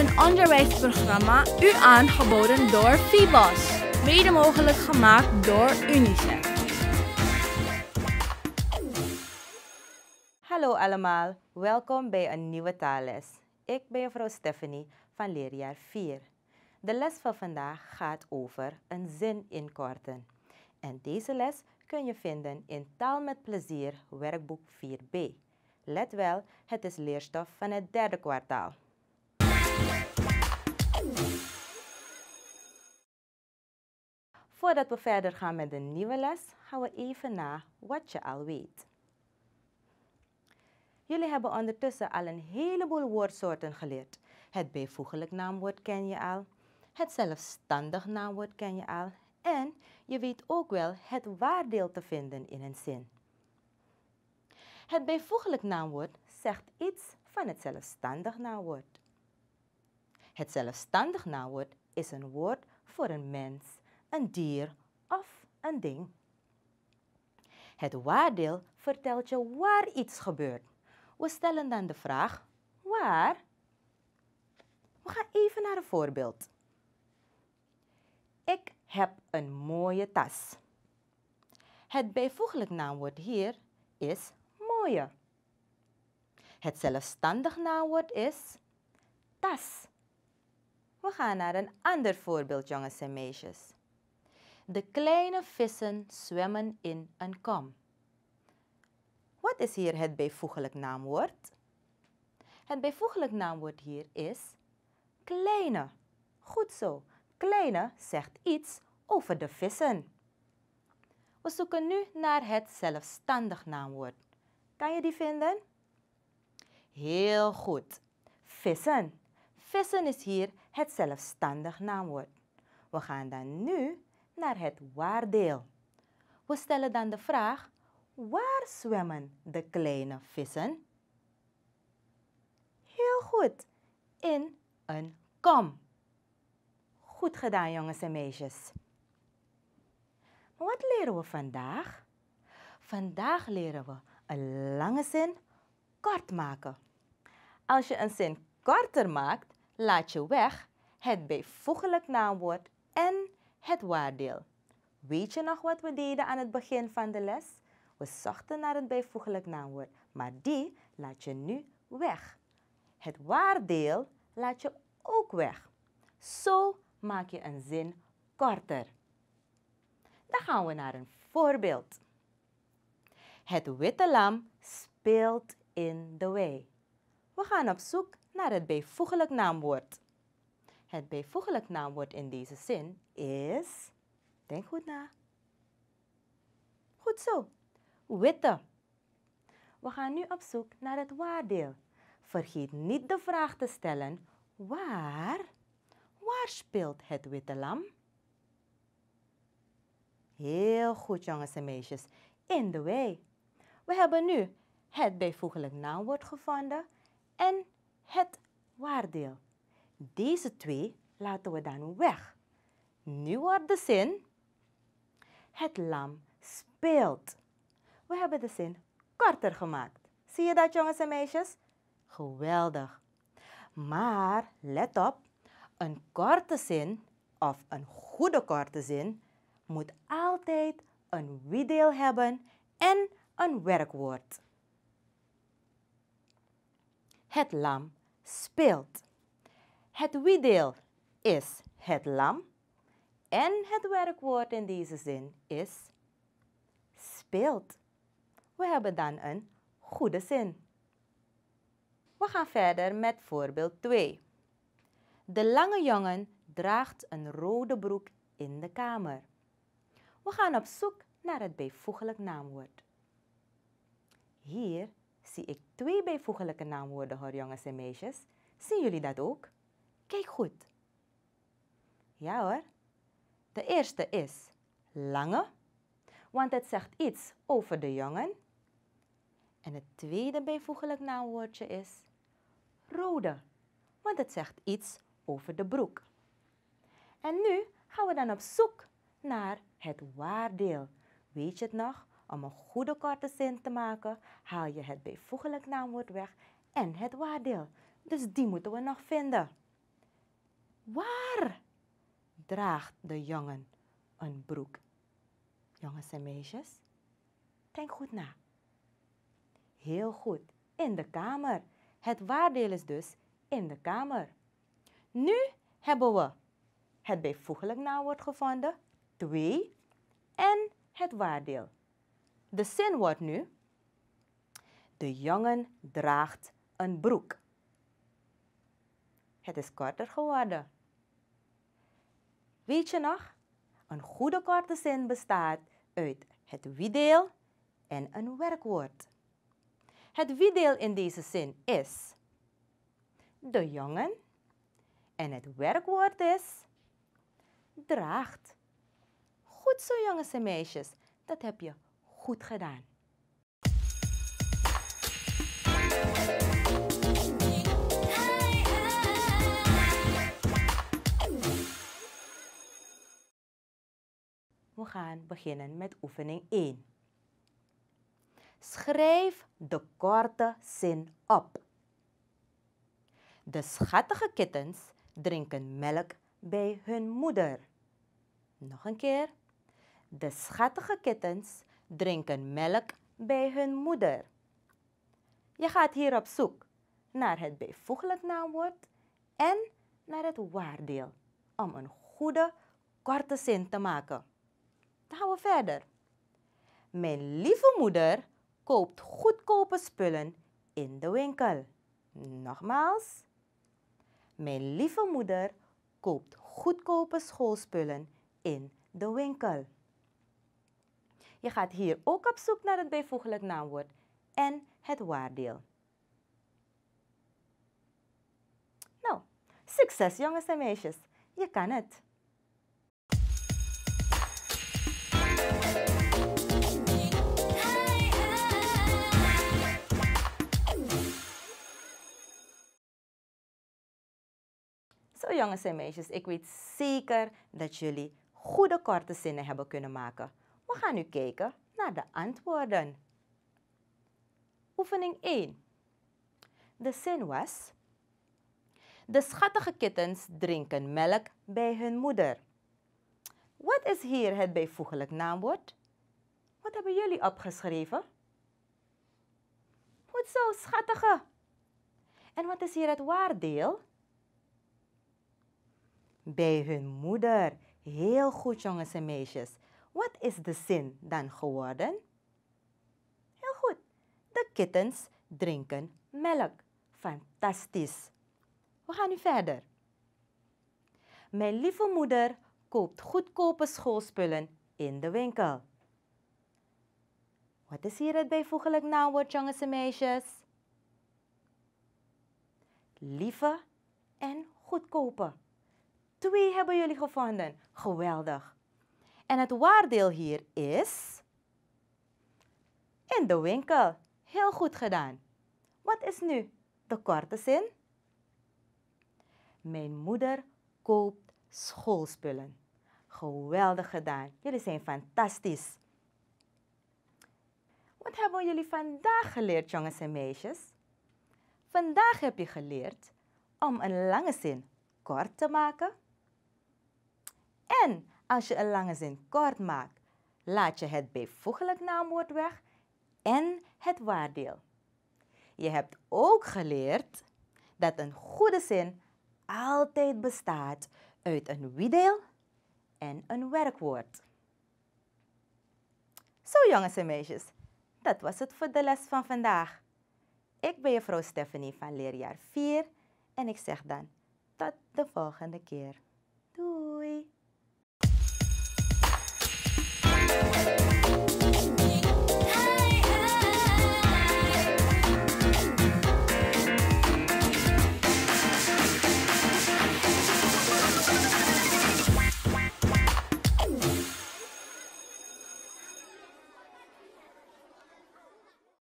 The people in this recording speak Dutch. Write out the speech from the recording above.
een onderwijsprogramma u aangeboden door FIBOS, mede mogelijk gemaakt door UNICEF. Hallo allemaal, welkom bij een nieuwe taalles. Ik ben mevrouw Stephanie van leerjaar 4. De les van vandaag gaat over een zin inkorten. En deze les kun je vinden in Taal met Plezier, werkboek 4b. Let wel, het is leerstof van het derde kwartaal. Voordat we verder gaan met de nieuwe les, gaan we even na wat je al weet. Jullie hebben ondertussen al een heleboel woordsoorten geleerd. Het bijvoeglijk naamwoord ken je al, het zelfstandig naamwoord ken je al en je weet ook wel het waardeel te vinden in een zin. Het bijvoeglijk naamwoord zegt iets van het zelfstandig naamwoord. Het zelfstandig naamwoord is een woord voor een mens, een dier of een ding. Het waardeel vertelt je waar iets gebeurt. We stellen dan de vraag waar. We gaan even naar een voorbeeld. Ik heb een mooie tas. Het bijvoeglijk naamwoord hier is mooie. Het zelfstandig naamwoord is tas. We gaan naar een ander voorbeeld, jongens en meisjes. De kleine vissen zwemmen in een kom. Wat is hier het bijvoeglijk naamwoord? Het bijvoeglijk naamwoord hier is kleine. Goed zo. Kleine zegt iets over de vissen. We zoeken nu naar het zelfstandig naamwoord. Kan je die vinden? Heel goed. Vissen. Vissen is hier het zelfstandig naamwoord. We gaan dan nu naar het waardeel. We stellen dan de vraag, waar zwemmen de kleine vissen? Heel goed, in een kom. Goed gedaan jongens en meisjes. Maar wat leren we vandaag? Vandaag leren we een lange zin kort maken. Als je een zin korter maakt, laat je weg het bijvoeglijk naamwoord en het waardeel. Weet je nog wat we deden aan het begin van de les? We zochten naar het bijvoeglijk naamwoord, maar die laat je nu weg. Het waardeel laat je ook weg. Zo maak je een zin korter. Dan gaan we naar een voorbeeld. Het witte lam speelt in de wei. We gaan op zoek naar het bijvoeglijk naamwoord. Het bijvoeglijk naamwoord in deze zin is, denk goed na. Goed zo, witte. We gaan nu op zoek naar het waardeel. Vergeet niet de vraag te stellen, waar, waar speelt het witte lam? Heel goed, jongens en meisjes. In de wei. We hebben nu het bijvoeglijk naamwoord gevonden en het waardeel. Deze twee laten we dan weg. Nu wordt de zin, het lam speelt. We hebben de zin korter gemaakt. Zie je dat jongens en meisjes? Geweldig. Maar let op, een korte zin of een goede korte zin moet altijd een wiedeel hebben en een werkwoord. Het lam speelt. Het wie-deel is het lam en het werkwoord in deze zin is speelt. We hebben dan een goede zin. We gaan verder met voorbeeld 2. De lange jongen draagt een rode broek in de kamer. We gaan op zoek naar het bijvoeglijk naamwoord. Hier zie ik twee bijvoeglijke naamwoorden hoor jongens en meisjes. Zien jullie dat ook? Kijk goed. Ja hoor. De eerste is lange, want het zegt iets over de jongen. En het tweede bijvoeglijk naamwoordje is rode, want het zegt iets over de broek. En nu gaan we dan op zoek naar het waardeel. Weet je het nog? Om een goede korte zin te maken, haal je het bijvoeglijk naamwoord weg en het waardeel. Dus die moeten we nog vinden. Waar draagt de jongen een broek? Jongens en meisjes, denk goed na. Heel goed, in de kamer. Het waardeel is dus in de kamer. Nu hebben we het bijvoeglijk naamwoord gevonden, twee, en het waardeel. De zin wordt nu, de jongen draagt een broek. Het is korter geworden. Weet je nog? Een goede korte zin bestaat uit het wie-deel en een werkwoord. Het wie-deel in deze zin is de jongen en het werkwoord is draagt. Goed zo, jongens en meisjes, dat heb je gedaan. We gaan beginnen met oefening 1. Schrijf de korte zin op. De schattige kittens drinken melk bij hun moeder. Nog een keer. De schattige kittens drinken melk bij hun moeder. Je gaat hier op zoek naar het bijvoeglijk naamwoord en naar het waardeel om een goede, korte zin te maken. Dan gaan we verder. Mijn lieve moeder koopt goedkope spullen in de winkel. Nogmaals. Mijn lieve moeder koopt goedkope schoolspullen in de winkel. Je gaat hier ook op zoek naar het bijvoeglijk naamwoord en het waardeel. Nou, succes jongens en meisjes. Je kan het. Zo jongens en meisjes, ik weet zeker dat jullie goede korte zinnen hebben kunnen maken. We gaan nu kijken naar de antwoorden. Oefening 1. De zin was... De schattige kittens drinken melk bij hun moeder. Wat is hier het bijvoeglijk naamwoord? Wat hebben jullie opgeschreven? Goed zo, schattige. En wat is hier het waardeel? Bij hun moeder. Heel goed, jongens en meisjes. Wat is de zin dan geworden? Heel goed. De kittens drinken melk. Fantastisch. We gaan nu verder. Mijn lieve moeder koopt goedkope schoolspullen in de winkel. Wat is hier het bijvoeglijk naamwoord, jongens en meisjes? Lieve en goedkope. Twee hebben jullie gevonden. Geweldig. En het waardeel hier is in de winkel. Heel goed gedaan. Wat is nu de korte zin? Mijn moeder koopt schoolspullen. Geweldig gedaan. Jullie zijn fantastisch. Wat hebben jullie vandaag geleerd, jongens en meisjes? Vandaag heb je geleerd om een lange zin kort te maken. En als je een lange zin kort maakt, laat je het bijvoeglijk naamwoord weg en het waardeel. Je hebt ook geleerd dat een goede zin altijd bestaat uit een wiedeel en een werkwoord. Zo jongens en meisjes, dat was het voor de les van vandaag. Ik ben je vrouw Stephanie van leerjaar 4 en ik zeg dan tot de volgende keer.